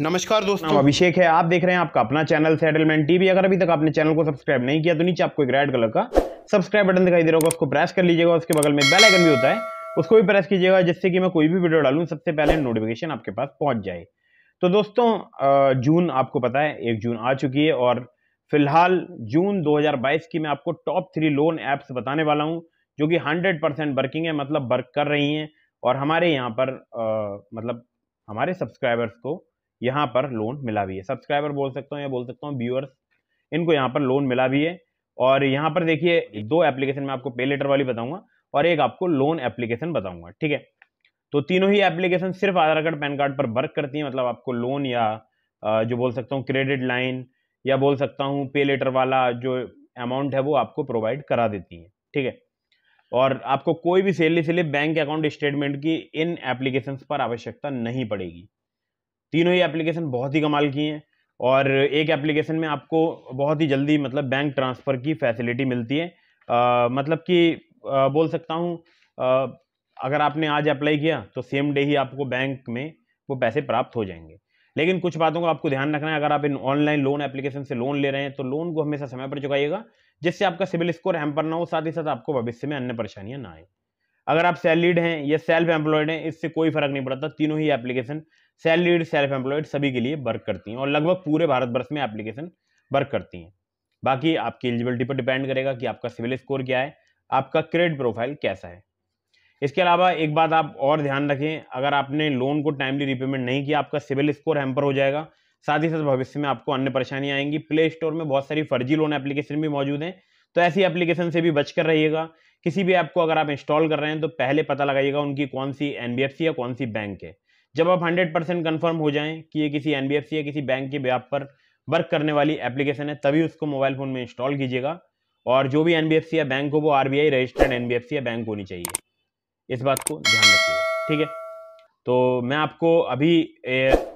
नमस्कार दोस्तों अभिषेक है आप देख रहे हैं आपका अपना चैनल सेटलमेंट टीवी अगर अभी तक आपने चैनल को सब्सक्राइब नहीं किया तो नीचे आपको एक रेड कलर का सब्सक्राइब बटन दिखाई दे रहा होगा उसको प्रेस कर लीजिएगा उसके बगल में बेल आइकन भी होता है उसको भी प्रेस कीजिएगा जिससे कि मैं कोई भी वीडियो डालू सबसे पहले नोटिफिकेशन आपके पास पहुंच जाए तो दोस्तों जून आपको पता है एक जून आ चुकी है और फिलहाल जून 2022 की मैं आपको टॉप थ्री लोन ऐप्स बताने वाला हूँ जो कि 100 परसेंट वर्किंग है मतलब वर्क कर रही हैं और हमारे यहाँ पर आ, मतलब हमारे सब्सक्राइबर्स को यहाँ पर लोन मिला भी है सब्सक्राइबर बोल सकता हूँ या बोल सकता हूँ व्यूअर्स इनको यहाँ पर लोन मिला भी है और यहाँ पर देखिए दो एप्लीकेशन में आपको पे लेटर वाली बताऊंगा और एक आपको लोन एप्लीकेशन बताऊंगा ठीक है तो तीनों ही एप्लीकेशन सिर्फ आधार कार्ड पैन कार्ड पर वर्क करती हैं मतलब आपको लोन या जो बोल सकता हूँ क्रेडिट लाइन या बोल सकता हूँ पे लेटर वाला जो अमाउंट है वो आपको प्रोवाइड करा देती हैं ठीक है और आपको कोई भी सैलरी से बैंक अकाउंट स्टेटमेंट की इन एप्लीकेशंस पर आवश्यकता नहीं पड़ेगी तीनों ही एप्लीकेशन बहुत ही कमाल की हैं और एक एप्लीकेशन में आपको बहुत ही जल्दी मतलब बैंक ट्रांसफ़र की फैसिलिटी मिलती है आ, मतलब कि बोल सकता हूँ अगर आपने आज अप्लाई किया तो सेम डे ही आपको बैंक में वो पैसे प्राप्त हो जाएंगे लेकिन कुछ बातों को आपको ध्यान रखना है अगर आप इन ऑनलाइन लोन एप्लीकेशन से लोन ले रहे हैं तो लोन को हमेशा समय पर चुकाइएगा जिससे आपका सिविल स्कोर हैम्पर ना हो साथ ही साथ आपको भविष्य में अन्य परेशानियाँ ना आए अगर आप सैलरीड हैं या सेल्फ एम्प्लॉयड हैं इससे कोई फर्क नहीं पड़ता तीनों ही application salaried self employed सभी के लिए वर्क करती हैं और लगभग पूरे भारतवर्ष में एप्लीकेशन वर्क करती हैं बाकी आपकी एलिजिबिलिटी पर डिपेंड करेगा कि आपका सिविल स्कोर क्या है आपका क्रेडिट प्रोफाइल कैसा है इसके अलावा एक बात आप और ध्यान रखें अगर आपने लोन को टाइमली रिपेमेंट नहीं किया आपका सिविल स्कोर हैम्पर हो जाएगा साथ ही साथ भविष्य में आपको अन्य परेशानियाँ आएंगी प्ले स्टोर में बहुत सारी फर्जी लोन एप्लीकेशन भी मौजूद हैं तो ऐसी एप्लीकेशन से भी बच कर रहिएगा किसी भी ऐप को अगर आप इंस्टॉल कर रहे हैं तो पहले पता लगाइएगा उनकी कौन सी एन या कौन सी बैंक है जब आप हंड्रेड परसेंट कन्फर्म हो जाएं कि ये किसी एनबीएफसी या किसी बैंक के ऐप पर वर्क करने वाली एप्लीकेशन है तभी उसको मोबाइल फ़ोन में इंस्टॉल कीजिएगा और जो भी एन या बैंक हो वो आर रजिस्टर्ड एन या बैंक होनी चाहिए इस बात को ध्यान रखिएगा ठीक है तो मैं आपको अभी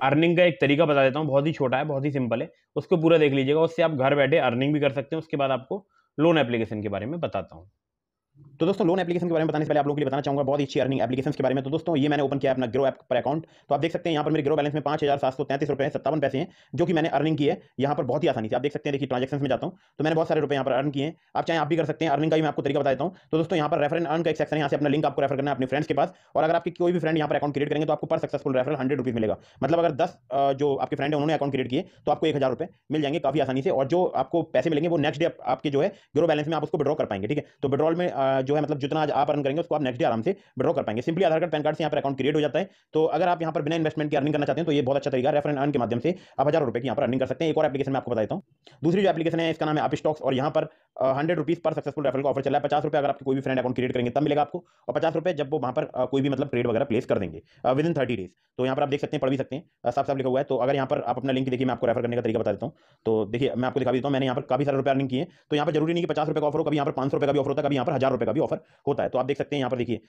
अर्निंग का एक तरीका बता देता हूँ बहुत ही छोटा है बहुत ही सिंपल है उसको पूरा देख लीजिएगा उससे आप घर बैठे अर्निंग भी कर सकते हैं उसके बाद आपको लोन एप्लीकेशन के बारे में बताता हूँ तो दोस्तों लोन एप्लीकेशन के बारे में बताने से पहले आप लोगों के लिए बताना चाहूंगा बहुत अच्छी अर्निंग एप्लीकेशन के बारे में तो दोस्तों ये मैंने ओपन किया अपना ग्रो ऐप पर अकाउंट तो आप देख सकते हैं यहाँ पर मेरे ग्रो बैलेंस में पाँच हज़ार सात सौ तैंतीस रुपये सत्तावन पैसे हैं जो कि मैंने अर्निंग की है यहाँ पर बहुत ही आसानी से आप देख सकते हैं देखिए ट्रांजेक्शन में जाता हूँ तो मैंने बहुत सारे रुपये यहाँ पर अर्न किए हैं आप चाहे आप भी कर सकते हैं अर्निंग का भी मैं आपको तरीका बताता हूँ तो दोस्तों यहाँ पर रेफर अर्न का एक सेक्शन है यहाँ से अपना लिंक आपको रेफर करना है अपने फ्रेंड्स के पास और अगर आपकी कोई भी फ्रेंड यहाँ पर अकाउंट क्रिएट करेंगे तो आपको पर सक्सेसफुल रेफर हंड्रेड रुपीज़ मिलेगा मतलब अगर दस जो आपके फ्रेंड है उन्होंने अकाउंट क्रिएट किए तो आपको एक हज़ार रुपये मिल जाएंगे काफ़ी आसानी से और जो आपको पैसे मिलेंगे वो नेक्स्ट डे आपके जो है ग्रो बैलेंस में आप उसको विड्रॉ कर पाएंगे ठीक है तो विड्रॉल में जो है मतलब जितना आज आप अर्न करेंगे उसको आप नेक्स्ट डे आराम से विड्रॉ कर पाएंगे simply Aadhaar card PAN card से यहाँ पर अकाउंट क्रिएट हो जाता है तो अगर आप यहाँ पर बिना इन्वेस्टमेंट की अर्निंग करना चाहते हैं तो ये बहुत अच्छा तरीका रेफर एंड अर्न के माध्यम से आप हजार रुपये की यहाँ पर अर्निंग कर सकते हैं एक और एप्लीकेशन मैं आपको बताता हूँ दूसरी जो एप्लीकेशन है इसका नाम है आप स्टॉक्स और यहाँ पर हंड्रेड रुपीज़ पर सक्सेसफुल रेफर का ऑफर चला है पचास रुपये अगर आपकी कोई भी फ्रेंड अकाउंट क्रिएट करेंगे तब मिलेगा आपको और पचास रुपये जब वो वहाँ पर कोई भी मतलब ट्रेड वगैरह प्लेस कर देंगे विद इन थर्टी डेज तो यहाँ पर आप देख सकते हैं पढ़ भी सकते हैं साफ साफ लिखा हुआ है तो अगर यहाँ पर आप अपना लिंक देखिए मैं आपको रेफर करने का तरीका बता देता हूँ तो देखिए मैं आपको दिखा देता हूँ मैंने यहाँ पर काफी सारे रुपये अर्निंग किए तो यहाँ पर जरूरी नहीं कि पचास रुपये का ऑफर हो कभी यहाँ पर पाँच रुपये का भी ऑफर होता है कभी यहाँ पर हज़ार रुपये का भी ऑफर होता है तो आप देख सकते हैं यहाँ पर देखिए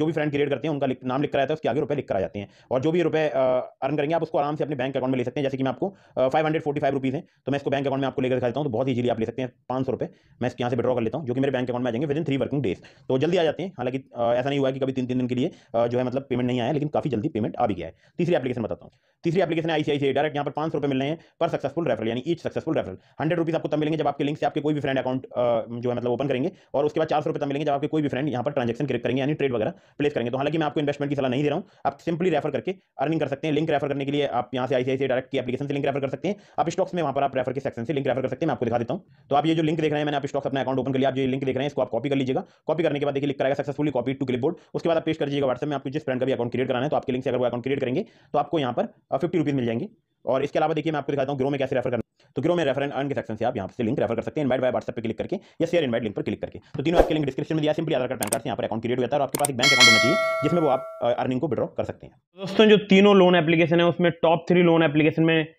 जो भी फ्रेंड क्रिएट करते हैं उनका नाम लिख कराया था उसके आगे रुपए लिख करा जाते हैं और जो भी रुपए अर्न करेंगे आप उसको आराम से अपने बैंक अकाउंट में ले सकते हैं जैसे कि मैं आपको five hundred forty five rupees है तो मैं इसको बैंक अकाउंट में आपको लेकर दिखाता हूँ तो बहुत ईजिली आप ले सकते हैं पाँच सौ रुपये मैं इसके यहाँ से विड्रॉ कर लेता हूँ जो कि मेरे बैंक अकाउंट में आ जाएंगे within three working days तो जल्दी आ जाते हैं हालांकि ऐसा नहीं हुआ कि कभी तीन तीन दिन के लिए जो है मतलब पेमेंट नहीं आया लेकिन काफी जल्दी पेमेंट आ भी गया है तीसरी एप्लीकेशन बताता हूँ तीसरी एप्लीकेशन है आईसीआई डायरेक्ट यहाँ पर पांच रुपये मिल रहे हैं पर सक्सेसफुल रेफरल यानी each successful referral hundred rupees आपको तब मिलेंगे जब आपके लिंक से आपके कोई भी फ्रेंड अकाउंट जो है मतलब ओपन करेंगे और उसके बाद चार सौ रुपये मिलेंगे करेंगे जब आपके कोई भी फ्रेंड यहाँ पर ट्रांजेक्शन करेंगे यानी ट्रेड वगैरह प्लेस करेंगे तो हालांकि मैं आपको इन्वेस्टमेंट की सलाह नहीं दे रहा हूँ आप सिंपली रेफर करके अर्निंग कर सकते हैं लिंक रेफर करने के लिए आप यहाँ से आई डायरेक्ट की एप्लीकेशन से लिंक रेफर कर सकते हैं आप स्टॉक्स में वहाँ पर आप रेफर के सेक्शन से लिंक रेफर कर सकते हैं मैं आपको दिखा देता हूँ तो आप ये जो लिंक देख रहे हैं मैंने आप स्टॉक्स अपना अकाउंट ओपन कर लिया आप जो लिंक देख रहे हैं इसको आप कॉपी कर लीजिएगा कॉपी करने के बाद देखिए लिख कराएगा सक्सेसफुली कॉपी टू क्लिपबोर्ड उसके बाद आप पेश कर दीजिएगा व्हाट्सएप में आपको जिस फ्रेंड का भी अकाउंट क्रिएट कराना है तो आपके लिंक से अगर वो अकाउंट क्रिएट करेंगे तो आपको यहाँ पर फिफ्टी रुपीज़ मिल जाएंगे और इसके अलावा देखिए मैं आपको दिखाता हूँ ग्रो में कैसे रेफर करना तो गिरो में रेफर एंड के सेक्शन से आप यहाँ से लिंक रेफर कर सकते हैं इनवाइट बाय व्हाट्सएप पर क्लिक करके या शेयर इनवाइट लिंक पर क्लिक करके तो तीनों आपके लिंक डिस्क्रिप्शन में दिया simply Aadhaar card PAN card से यहाँ पर अकाउंट क्रिएट होता है और आपके पास एक बैंक अकाउंट होना चाहिए जिसमें वो आप अर्निंग को विड्रॉ कर सकते हैं दोस्तों जो तीनों लोन एप्लीकेशन है उसमें टॉप थ्री लोन एप्लीकेशन में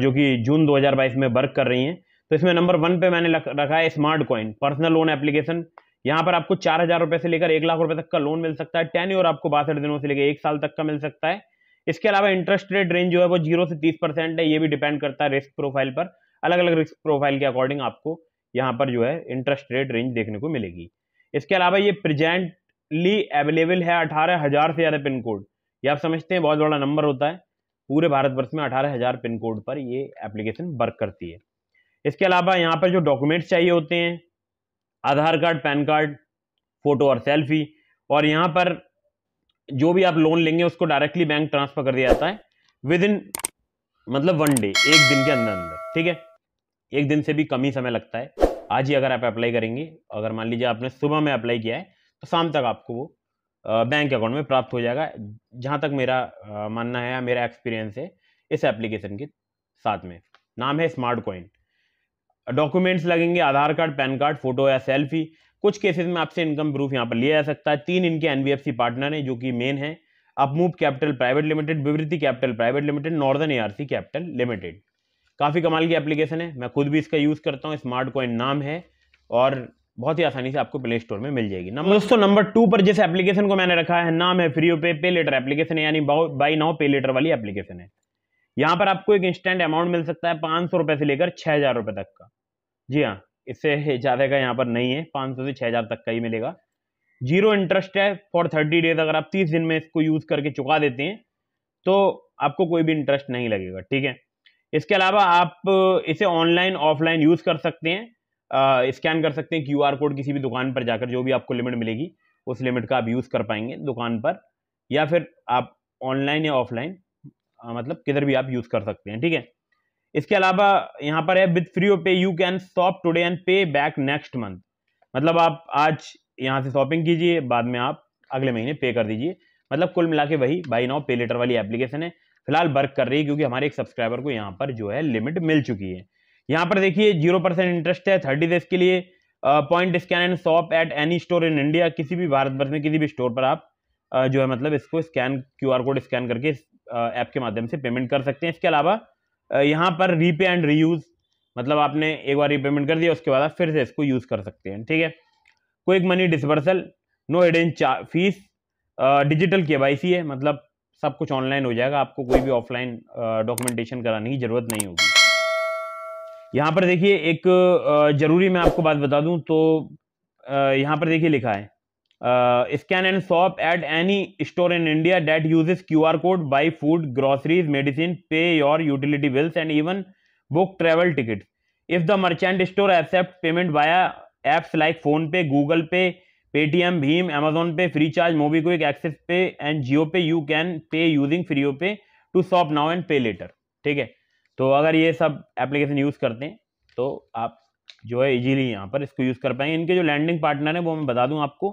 जो कि जून 2022 में वर्क कर रही हैं तो इसमें नंबर वन पे मैंने रखा है smart coin personal loan application यहाँ पर आपको चार हज़ार रुपये से लेकर एक लाख रुपए तक का लोन मिल सकता है टेन ईयर आपको बासठ दिनों से लेकर एक साल तक का मिल सकता है इसके अलावा इंटरेस्ट रेट रेंज जो है वो जीरो से तीस परसेंट है ये भी डिपेंड करता है रिस्क प्रोफाइल पर अलग अलग रिस्क प्रोफाइल के अकॉर्डिंग आपको यहाँ पर जो है इंटरेस्ट रेट रेंज देखने को मिलेगी इसके अलावा ये प्रेजेंटली अवेलेबल है अठारह हज़ार से ज़्यादा पिन कोड ये आप समझते हैं बहुत बड़ा नंबर होता है पूरे भारतवर्ष में अठारह हज़ार पिन कोड पर ये एप्लीकेशन वर्क करती है इसके अलावा यहाँ पर जो डॉक्यूमेंट्स चाहिए होते हैं Aadhaar card PAN card photo और सेल्फी और यहाँ पर जो भी आप लोन लेंगे उसको डायरेक्टली बैंक ट्रांसफर कर दिया जाता है विद इन मतलब वन डे एक दिन के अंदर अंदर ठीक है एक दिन से भी कम ही समय लगता है आज ही अगर आप अप्लाई करेंगे अगर मान लीजिए आपने सुबह में अप्लाई किया है तो शाम तक आपको वो बैंक अकाउंट में प्राप्त हो जाएगा जहाँ तक मेरा मानना है या मेरा एक्सपीरियंस है इस एप्लीकेशन के साथ में नाम है स्मार्ट कॉइन डॉक्यूमेंट्स लगेंगे Aadhaar card PAN card photo या सेल्फी कुछ केसेस में आपसे इनकम प्रूफ यहाँ पर लिया जा सकता है तीन इनके एनबीएफसी पार्टनर हैं जो कि मेन है Upmove Capital Private Limited Vivriti Capital Private Limited Northern ARC Capital Limited काफ़ी कमाल की एप्लीकेशन है मैं खुद भी इसका यूज़ करता हूँ स्मार्ट कॉइन नाम है और बहुत ही आसानी से आपको प्ले स्टोर में मिल जाएगी नंबर दोस्तों नंबर टू पर जिस एप्लीकेशन को मैंने रखा है नाम है फ्री पे पे लेटर एप्लीकेशन है यानी बाई नाउ पे लेटर वाली एप्लीकेशन है यहाँ पर आपको एक इंस्टेंट अमाउंट मिल सकता है पाँच सौ रुपये से लेकर छः हज़ार रुपये तक का जी हाँ इससे ज़्यादा का यहाँ पर नहीं है पाँच सौ से छः हज़ार तक का ही मिलेगा जीरो इंटरेस्ट है फॉर थर्टी डेज अगर आप तीस दिन में इसको यूज़ करके चुका देते हैं तो आपको कोई भी इंटरेस्ट नहीं लगेगा ठीक है इसके अलावा आप इसे ऑनलाइन ऑफलाइन यूज़ कर सकते हैं स्कैन कर सकते हैं क्यूआर कोड किसी भी दुकान पर जाकर जो भी आपको लिमिट मिलेगी उस लिमिट का आप यूज़ कर पाएंगे दुकान पर या फिर आप ऑनलाइन या ऑफलाइन मतलब किधर भी आप यूज़ कर सकते हैं ठीक है इसके अलावा यहाँ पर है with free pay you can shop today and pay back next month मतलब आप आज यहाँ से शॉपिंग कीजिए बाद में आप अगले महीने पे कर दीजिए मतलब कुल मिला के वही बाई नाउ पे लेटर वाली एप्लीकेशन है फिलहाल वर्क कर रही है क्योंकि हमारे एक सब्सक्राइबर को यहाँ पर जो है लिमिट मिल चुकी है यहाँ पर देखिए जीरो परसेंट इंटरेस्ट है थर्टी डेज के लिए point scan and shop at any store in India किसी भी भारतवर्ष में किसी भी स्टोर पर आप जो है मतलब इसको स्कैन क्यू कोड स्कैन करके ऐप के माध्यम से पेमेंट कर सकते हैं इसके अलावा यहाँ पर रीपे एंड रीयूज़ मतलब आपने एक बार रीपेमेंट कर दिया उसके बाद फिर से इसको यूज़ कर सकते हैं ठीक है quick money disbursal no hidden fees digital के है मतलब सब कुछ ऑनलाइन हो जाएगा आपको कोई भी ऑफलाइन डॉक्यूमेंटेशन कराने की ज़रूरत नहीं होगी यहाँ पर देखिए एक ज़रूरी मैं आपको बात बता दूँ तो यहाँ पर देखिए लिखा है uh, scan and shop at any store in India that uses QR code, buy food, groceries, medicine, pay your utility bills, and even book travel tickets. If the merchant store accepts payment via apps like PhonePay, Google Pay, Paytm, Bheem, Amazon Pay, FreeCharge, MobiQuick, Access Pay, and JioPay, you can pay using FreePay to shop now and pay later. ठीक है तो अगर ये सब application use करते हैं तो आप जो है इजीली यहाँ पर इसको यूज़ कर पाएंगे इनके जो लैंडिंग पार्टनर हैं वो मैं बता दूँ आपको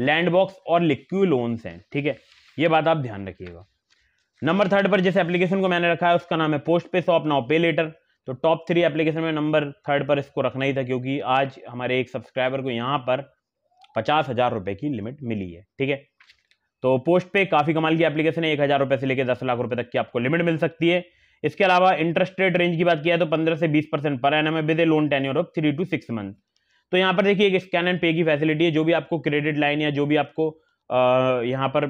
लैंड बॉक्स और लिक्यू लोन्स हैं ठीक है ये बात आप ध्यान रखिएगा नंबर थर्ड पर जिस एप्लीकेशन को मैंने रखा है उसका नाम है post pay shop now pay later तो टॉप थ्री एप्लीकेशन में नंबर थर्ड पर इसको रखना ही था क्योंकि आज हमारे एक सब्सक्राइबर को यहाँ पर पचास हज़ार रुपये की लिमिट मिली है ठीक है तो पोस्ट पे काफ़ी कमाल की एप्लीकेशन है एक हज़ार रुपये से लेकर दस लाख रुपये तक की आपको लिमिट मिल सकती है इसके अलावा इंटरेस्ट रेट रेंज की बात किया तो पंद्रह से बीस percent per annum with a loan tenure of three to six month तो यहाँ पर देखिए एक स्कैन एंड पे की फैसिलिटी है जो भी आपको क्रेडिट लाइन या जो भी आपको यहाँ पर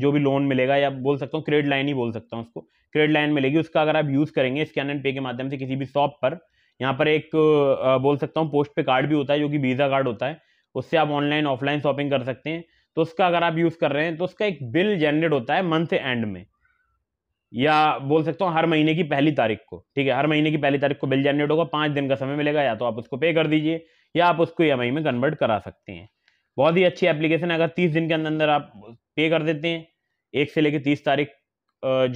जो भी लोन मिलेगा या बोल सकता हूँ क्रेडिट लाइन ही बोल सकता हूँ उसको क्रेडिट लाइन मिलेगी उसका अगर आप यूज़ करेंगे स्कैन एंड पे के माध्यम से किसी भी शॉप पर यहाँ पर एक बोल सकता हूँ पोस्ट पे कार्ड भी होता है जो कि वीज़ा कार्ड होता है उससे आप ऑनलाइन ऑफलाइन शॉपिंग कर सकते हैं तो उसका अगर आप यूज़ कर रहे हैं तो उसका एक बिल जनरेट होता है मंथ एंड में या बोल सकता हूँ हर महीने की पहली तारीख को ठीक है हर महीने की पहली तारीख को बिल जनरेट होगा पाँच दिन का समय मिलेगा या तो आप उसको पे कर दीजिए या आप उसको ई e में कन्वर्ट करा सकते हैं बहुत ही अच्छी एप्लीकेशन है अगर तीस दिन के अंदर अंदर आप पे कर देते हैं एक से लेकर तीस तारीख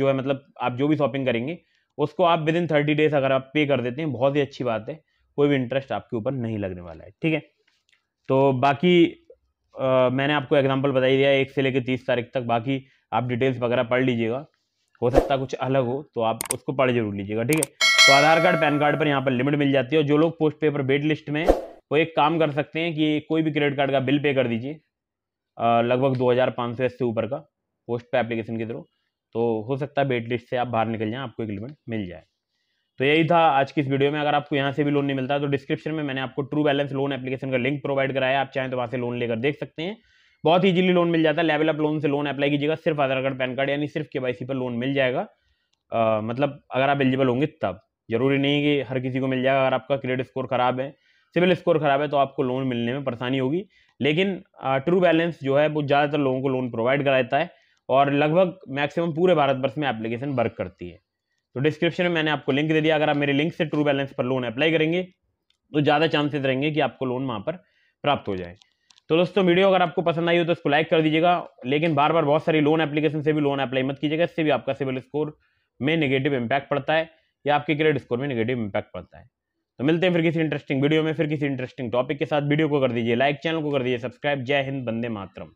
जो है मतलब आप जो भी शॉपिंग करेंगे उसको आप विद इन थर्टी डेज अगर आप पे कर देते हैं बहुत ही अच्छी बात है कोई भी इंटरेस्ट आपके ऊपर नहीं लगने वाला है ठीक है तो बाकी आ, मैंने आपको एग्जांपल बता दिया एक से लेकर तीस तारीख तक बाकी आप डिटेल्स वगैरह पढ़ लीजिएगा हो सकता है कुछ अलग हो तो आप उसको पढ़ जरूर लीजिएगा ठीक है तो आधार कार्ड पैन कार्ड पर यहाँ पर लिमिट मिल जाती है और जो लोग पोस्ट पेपर वेट लिस्ट में तो एक काम कर सकते हैं कि कोई भी क्रेडिट कार्ड का बिल पे कर दीजिए लगभग दो हज़ार पाँच सौ इससे ऊपर का पोस्ट पे एप्लीकेशन के थ्रू तो हो सकता है बेट लिस्ट से आप बाहर निकल जाएँ आपको एक लिमिट मिल जाए तो यही था आज की इस वीडियो में अगर आपको यहाँ से भी लोन नहीं मिलता तो डिस्क्रिप्शन में मैंने आपको ट्रू बैलेंस लोन एप्लीकेशन का लिंक प्रोवाइड कराया आप चाहें तो वहाँ से लोन लेकर देख सकते हैं बहुत ईजिली लोन मिल जाता है लेवल अप लोन से लोन अप्लाई कीजिएगा सिर्फ आधार कार्ड पैन कार्ड यानी सिर्फ के पर लोन मिल जाएगा मतलब अगर आप एलिजिबल होंगे तब जरूरी नहीं कि हर किसी को मिल जाएगा अगर आपका क्रेडिट स्कोर खराब है सिविल स्कोर खराब है तो आपको लोन मिलने में परेशानी होगी लेकिन ट्रू बैलेंस जो है वो ज़्यादातर लोगों को लोन प्रोवाइड कराता है और लगभग मैक्सिमम पूरे भारतवर्ष में एप्लीकेशन वर्क करती है तो डिस्क्रिप्शन में मैंने आपको लिंक दे दिया अगर आप मेरे लिंक से ट्रू बैलेंस पर लोन अप्लाई करेंगे तो ज़्यादा चांसेस रहेंगे कि आपको लोन वहाँ पर प्राप्त हो जाए तो दोस्तों वीडियो अगर आपको पसंद आई हो तो उसको लाइक कर दीजिएगा लेकिन बार बार बहुत सारी लोन एप्लीकेशन से भी लोन अप्लाई मत कीजिएगा इससे भी आपका सिविल स्कोर में नेगेटिव इम्पैक्ट पड़ता है या आपके क्रेडिट स्कोर में नेगेटिव इम्पैक्ट पड़ता है तो मिलते हैं फिर किसी इंटरेस्टिंग वीडियो में फिर किसी इंटरेस्टिंग टॉपिक के साथ वीडियो को कर दीजिए लाइक चैनल को कर दीजिए सब्सक्राइब जय हिंद बंदे मातरम